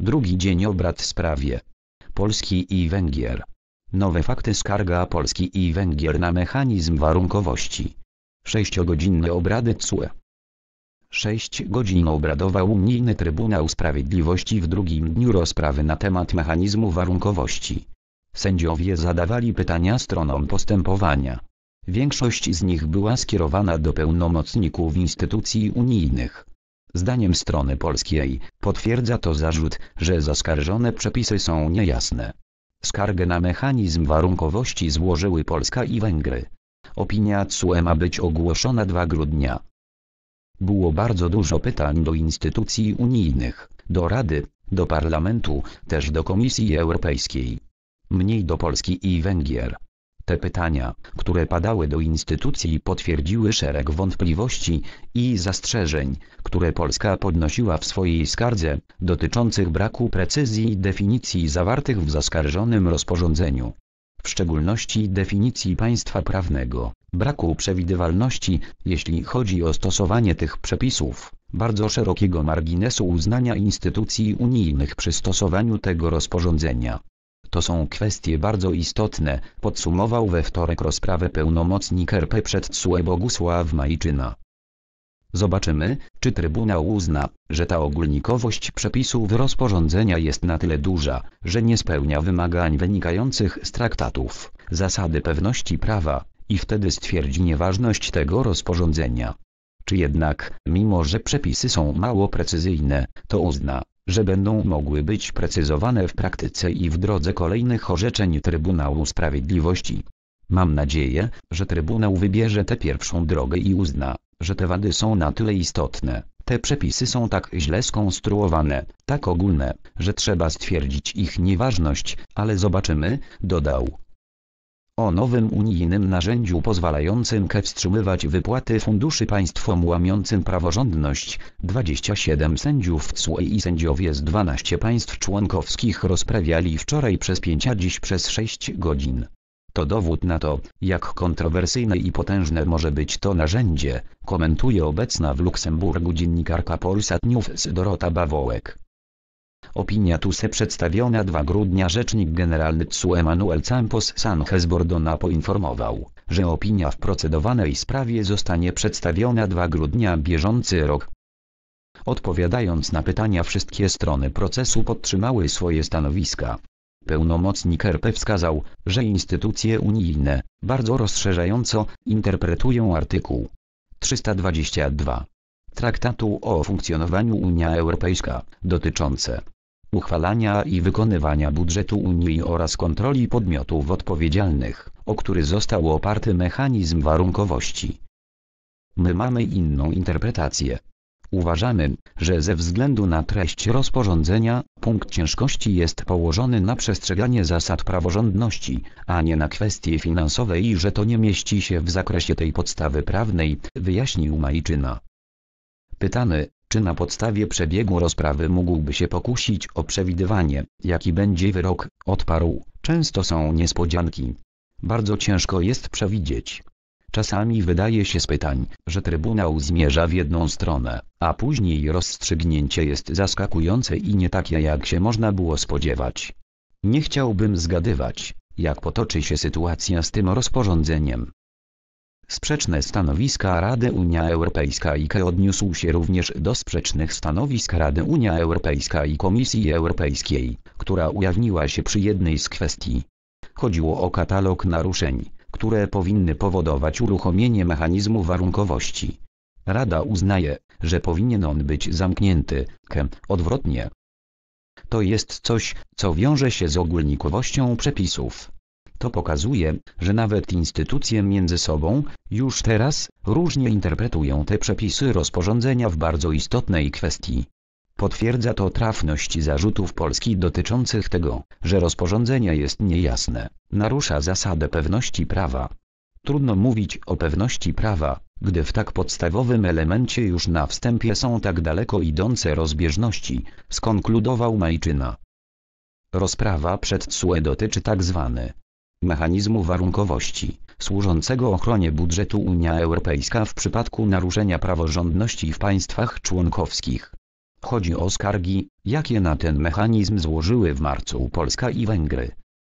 Drugi dzień obrad w sprawie Polski i Węgier. Nowe fakty skarga Polski i Węgier na mechanizm warunkowości. Sześciogodzinne obrady CUE. Sześć godzin obradował Unijny Trybunał Sprawiedliwości w drugim dniu rozprawy na temat mechanizmu warunkowości. Sędziowie zadawali pytania stronom postępowania. Większość z nich była skierowana do pełnomocników instytucji unijnych. Zdaniem strony polskiej, potwierdza to zarzut, że zaskarżone przepisy są niejasne. Skargę na mechanizm warunkowości złożyły Polska i Węgry. Opinia CUE ma być ogłoszona 2 grudnia. Było bardzo dużo pytań do instytucji unijnych, do Rady, do Parlamentu, też do Komisji Europejskiej. Mniej do Polski i Węgier. Te pytania, które padały do instytucji potwierdziły szereg wątpliwości i zastrzeżeń, które Polska podnosiła w swojej skardze, dotyczących braku precyzji definicji zawartych w zaskarżonym rozporządzeniu. W szczególności definicji państwa prawnego, braku przewidywalności, jeśli chodzi o stosowanie tych przepisów, bardzo szerokiego marginesu uznania instytucji unijnych przy stosowaniu tego rozporządzenia to są kwestie bardzo istotne, podsumował we wtorek rozprawę pełnomocnik RP przed TSUE Bogusław Majczyna. Zobaczymy, czy Trybunał uzna, że ta ogólnikowość przepisów rozporządzenia jest na tyle duża, że nie spełnia wymagań wynikających z traktatów, zasady pewności prawa, i wtedy stwierdzi nieważność tego rozporządzenia. Czy jednak, mimo że przepisy są mało precyzyjne, to uzna, że będą mogły być precyzowane w praktyce i w drodze kolejnych orzeczeń Trybunału Sprawiedliwości. Mam nadzieję, że Trybunał wybierze tę pierwszą drogę i uzna, że te wady są na tyle istotne, te przepisy są tak źle skonstruowane, tak ogólne, że trzeba stwierdzić ich nieważność, ale zobaczymy, dodał o nowym unijnym narzędziu pozwalającym KE wstrzymywać wypłaty funduszy państwom łamiącym praworządność. 27 sędziów CUE i sędziowie z 12 państw członkowskich rozprawiali wczoraj przez 5 a dziś przez 6 godzin. To dowód na to, jak kontrowersyjne i potężne może być to narzędzie, komentuje obecna w Luksemburgu dziennikarka Polsat News Dorota Bawołek. Opinia TUSE przedstawiona 2 grudnia rzecznik generalny TSU Emanuel Campos Sanchez Bordona poinformował, że opinia w procedowanej sprawie zostanie przedstawiona 2 grudnia bieżący rok. Odpowiadając na pytania wszystkie strony procesu podtrzymały swoje stanowiska. Pełnomocnik RP wskazał, że instytucje unijne, bardzo rozszerzająco, interpretują artykuł 322 Traktatu o funkcjonowaniu Unii Europejskiej dotyczące uchwalania i wykonywania budżetu Unii oraz kontroli podmiotów odpowiedzialnych, o który został oparty mechanizm warunkowości. My mamy inną interpretację. Uważamy, że ze względu na treść rozporządzenia, punkt ciężkości jest położony na przestrzeganie zasad praworządności, a nie na kwestie finansowe i że to nie mieści się w zakresie tej podstawy prawnej, wyjaśnił Majczyna. Pytany czy na podstawie przebiegu rozprawy mógłby się pokusić o przewidywanie, jaki będzie wyrok, odparł, często są niespodzianki. Bardzo ciężko jest przewidzieć. Czasami wydaje się z pytań, że Trybunał zmierza w jedną stronę, a później rozstrzygnięcie jest zaskakujące i nie takie jak się można było spodziewać. Nie chciałbym zgadywać, jak potoczy się sytuacja z tym rozporządzeniem. Sprzeczne stanowiska Rady Unia Europejska i KE odniósł się również do sprzecznych stanowisk Rady Unia Europejska i Komisji Europejskiej, która ujawniła się przy jednej z kwestii. Chodziło o katalog naruszeń, które powinny powodować uruchomienie mechanizmu warunkowości. Rada uznaje, że powinien on być zamknięty, kem, odwrotnie. To jest coś, co wiąże się z ogólnikowością przepisów to pokazuje, że nawet instytucje między sobą, już teraz, różnie interpretują te przepisy rozporządzenia w bardzo istotnej kwestii. Potwierdza to trafność zarzutów Polski dotyczących tego, że rozporządzenie jest niejasne, narusza zasadę pewności prawa. Trudno mówić o pewności prawa, gdy w tak podstawowym elemencie już na wstępie są tak daleko idące rozbieżności, skonkludował Majczyna. Rozprawa przed TSUE dotyczy tzw. Tak mechanizmu warunkowości, służącego ochronie budżetu Unia Europejska w przypadku naruszenia praworządności w państwach członkowskich. Chodzi o skargi, jakie na ten mechanizm złożyły w marcu Polska i Węgry.